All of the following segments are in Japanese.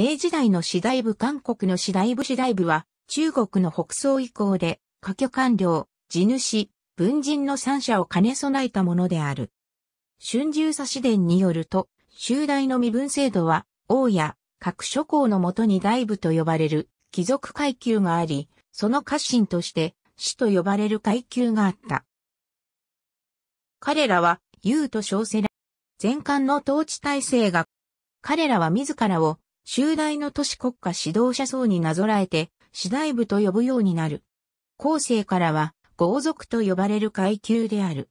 明時代の次第部韓国の次第部次第部は、中国の北宋以降で、家居官僚、地主、文人の三者を兼ね備えたものである。春秋差し伝によると、集大の身分制度は、王や各諸侯のもとに大部と呼ばれる貴族階級があり、その家臣として死と呼ばれる階級があった。彼らは、優と称せら全前の統治体制が、彼らは自らを集大の都市国家指導者層になぞらえて、次大部と呼ぶようになる。後世からは、豪族と呼ばれる階級である。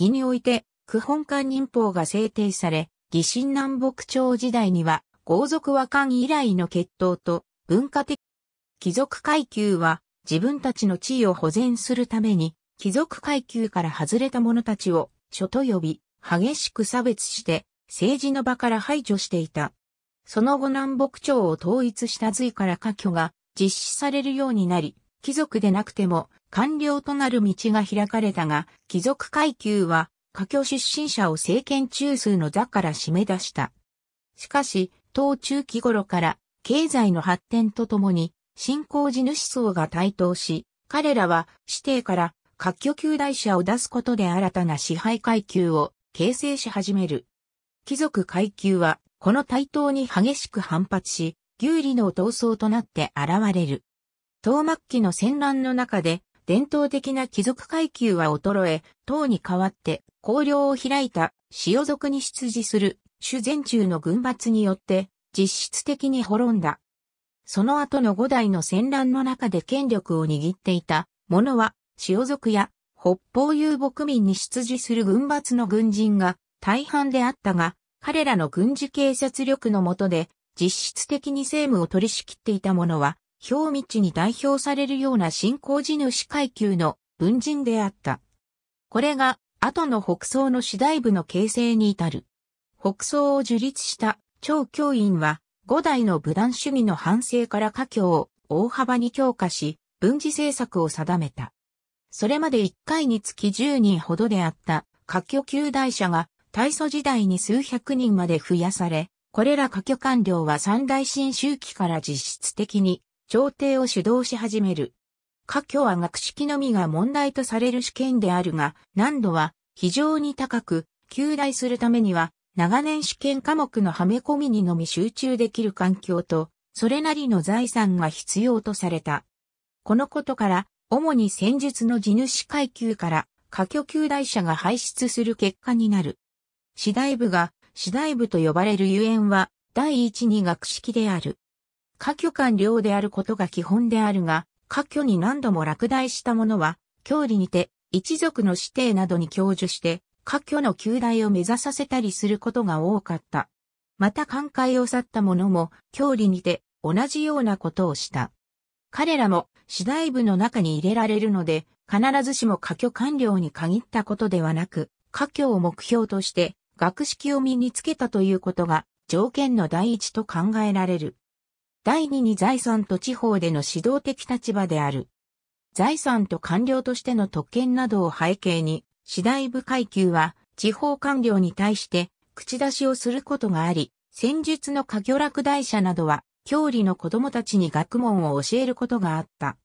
義において、区本官忍法が制定され、義神南北朝時代には、豪族和漢以来の血統と文化的貴族階級は自分たちの地位を保全するために貴族階級から外れた者たちを諸と呼び激しく差別して政治の場から排除していた。その後南北朝を統一した隋から科挙が実施されるようになり、貴族でなくても官僚となる道が開かれたが、貴族階級は科挙出身者を政権中枢の座から締め出した。しかし、当中期頃から経済の発展とともに新興地主層が台頭し、彼らは指定から科挙級代者を出すことで新たな支配階級を形成し始める。貴族階級はこの対等に激しく反発し、牛利の闘争となって現れる。唐末期の戦乱の中で、伝統的な貴族階級は衰え、唐に代わって、公領を開いた、潮族に出自する、主前中の軍閥によって、実質的に滅んだ。その後の五代の戦乱の中で権力を握っていた、者は、潮族や、北方遊牧民に出自する軍閥の軍人が、大半であったが、彼らの軍事警察力の下で、実質的に政務を取り仕切っていた者は、表道に代表されるような新興地主階級の文人であった。これが、後の北宋の次第部の形成に至る。北宋を樹立した張教員は、五代の武断主義の反省から家教を大幅に強化し、文字政策を定めた。それまで1回につき10人ほどであった、家教旧大者が大祖時代に数百人まで増やされ、これら科挙官僚は三大新周期から実質的に朝廷を主導し始める。科挙は学識のみが問題とされる試験であるが、難度は非常に高く、旧大するためには、長年試験科目のはめ込みにのみ集中できる環境と、それなりの財産が必要とされた。このことから、主に戦術の地主階級から、科挙旧大者が排出する結果になる。次第部が、次第部と呼ばれるゆえんは、第一に学式である。科挙官僚であることが基本であるが、科挙に何度も落第した者は、教理にて、一族の指定などに教授して、科挙の旧大を目指させたりすることが多かった。また寛解を去った者も、教理にて、同じようなことをした。彼らも、次第部の中に入れられるので、必ずしも科挙官僚に限ったことではなく、科挙を目標として、学識を身につけたということが条件の第一と考えられる。第二に財産と地方での指導的立場である。財産と官僚としての特権などを背景に、次第部階級は地方官僚に対して口出しをすることがあり、戦術の下魚落大社などは、教理の子供たちに学問を教えることがあった。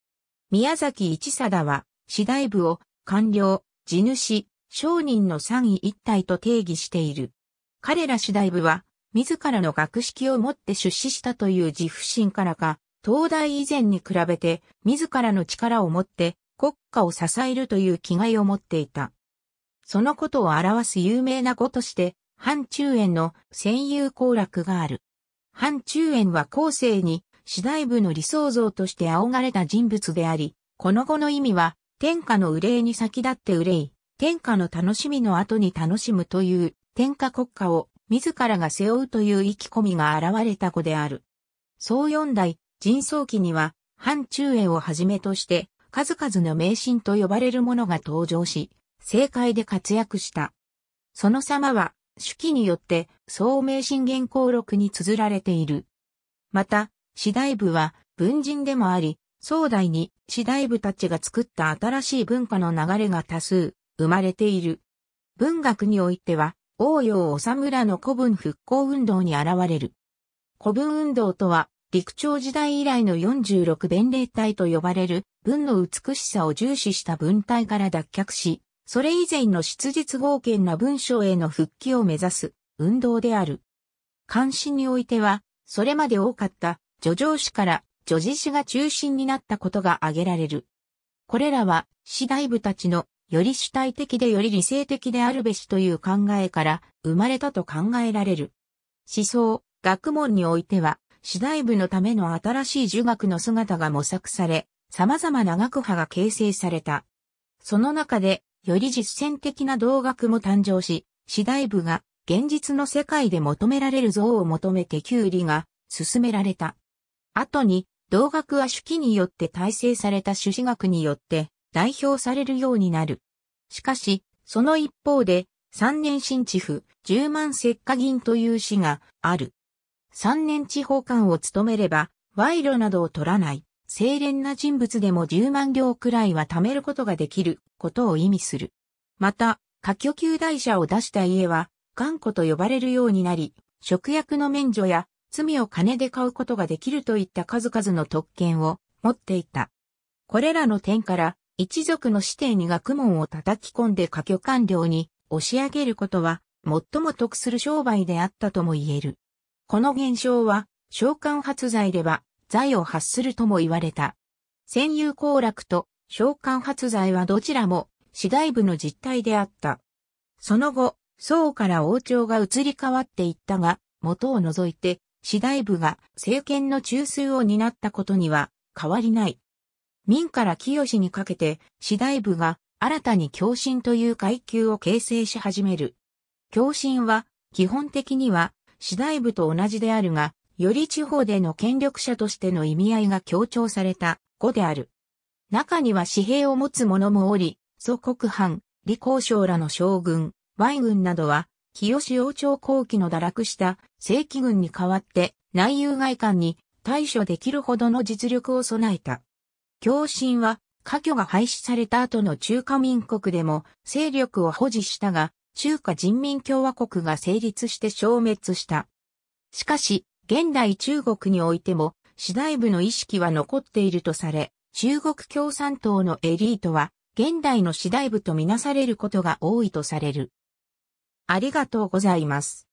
宮崎一貞は、次第部を官僚、地主、商人の三位一体と定義している。彼ら次第部は、自らの学識をもって出資したという自負心からか、東大以前に比べて、自らの力をもって国家を支えるという気概を持っていた。そのことを表す有名な語として、半中園の戦友交落がある。半中園は後世に、次第部の理想像として仰がれた人物であり、この後の意味は、天下の憂いに先立って憂い、天下の楽しみの後に楽しむという天下国家を自らが背負うという意気込みが現れた子である。う。四代、人宗期には、反中英をはじめとして、数々の名神と呼ばれる者が登場し、政界で活躍した。その様は、手記によって、総名神原稿録に綴られている。また、次第部は、文人でもあり、宋代に次第部たちが作った新しい文化の流れが多数、生まれている。文学においては、応用治村の古文復興運動に現れる。古文運動とは、陸朝時代以来の46弁霊体と呼ばれる文の美しさを重視した文体から脱却し、それ以前の質実合憲な文章への復帰を目指す運動である。関心においては、それまで多かった叙情詩から叙事詩が中心になったことが挙げられる。これらは、詩大部たちのより主体的でより理性的であるべしという考えから生まれたと考えられる。思想、学問においては、次第部のための新しい儒学の姿が模索され、様々な学派が形成された。その中で、より実践的な道学も誕生し、次第部が現実の世界で求められる像を求めて給リが進められた。後に、道学は主記によって体制された朱子学によって代表されるようになる。しかし、その一方で、三年新地府、十万石化銀という詩がある。三年地方官を務めれば、賄賂などを取らない、清廉な人物でも十万両くらいは貯めることができることを意味する。また、下居級大社を出した家は、頑固と呼ばれるようになり、食薬の免除や罪を金で買うことができるといった数々の特権を持っていた。これらの点から一族の指定に学問を叩き込んで科挙官僚に押し上げることは、最も得する商売であったとも言える。この現象は、召喚発罪では、罪を発するとも言われた。占有行楽と召喚発罪はどちらも、次第部の実態であった。その後、宋から王朝が移り変わっていったが、元を除いて、次第部が政権の中枢を担ったことには変わりない。民から清にかけて、次第部が新たに共振という階級を形成し始める。共振は、基本的には、次第部と同じであるが、より地方での権力者としての意味合いが強調された語である。中には私兵を持つ者もおり、祖国藩、李光将らの将軍、Y 軍などは、清王朝後期の堕落した正規軍に代わって内遊外観に対処できるほどの実力を備えた。共振は、科挙が廃止された後の中華民国でも勢力を保持したが、中華人民共和国が成立して消滅した。しかし、現代中国においても、次第部の意識は残っているとされ、中国共産党のエリートは、現代の次第部とみなされることが多いとされる。ありがとうございます。